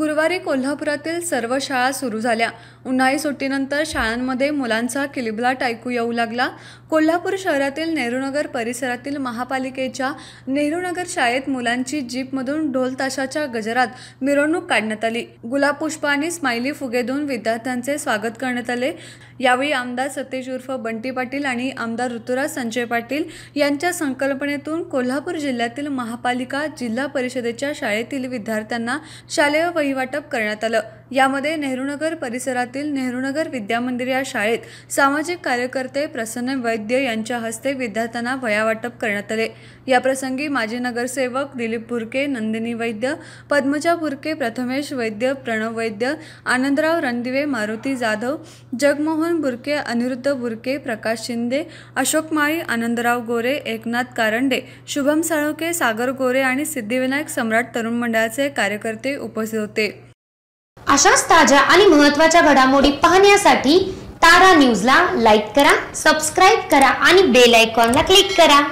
गुरुवारी कोल्हापुरातील सर्व शाळा सुरू झाल्या उन्हाळी सुट्टीनंतर शाळांमध्ये मुलांचा किलबिलाट ऐकू येऊ लागला कोल्हापूर शहरातील नेहरूनगर परिसरातील महापालिकेच्या नेहरूनगर शाळेत मुलांची जीपमधून ढोल ताशाच्या गजरात मिरवणूक काढण्यात आली गुलाब पुष्प आणि स्माइली फुगे देऊन विद्यार्थ्यांचे स्वागत करण्यात आले यावेळी आमदार सतेज उर्फ बंटी पाटील आणि आमदार ऋतुराज संजय पाटील यांच्या संकल्पनेतून कोल्हापूर जिल्ह्यातील महापालिका जिल्हा परिषदेच्या शाळेतील विद्यार्थ्यांना शालेय काही वाटप करण्यात आलं यामध्ये नेहरूनगर परिसरातील नेहरूनगर विद्यामंदिर या शाळेत सामाजिक कार्यकर्ते प्रसन्न वैद्य यांच्या हस्ते विद्यार्थ्यांना वयावाटप करण्यात आले याप्रसंगी माजी नगरसेवक दिलीप भुरके नंदिनी वैद्य पद्मजा भुरके प्रथमेश वैद्य प्रणव वैद्य आनंदराव रणदिवे मारुती जाधव जगमोहन बुरके अनिरुद्ध भुरके प्रकाश शिंदे अशोक माळी आनंदराव गोरे एकनाथ कारंडे शुभम साळुके सागर गोरे आणि सिद्धिविनायक सम्राट तरुण मंडळाचे कार्यकर्ते उपस्थित होते अशाच ताज्या आणि महत्त्वाच्या घडामोडी पाहण्यासाठी तारा न्यूजला लाईक करा सबस्क्राईब करा आणि बेल आयकॉनला क्लिक करा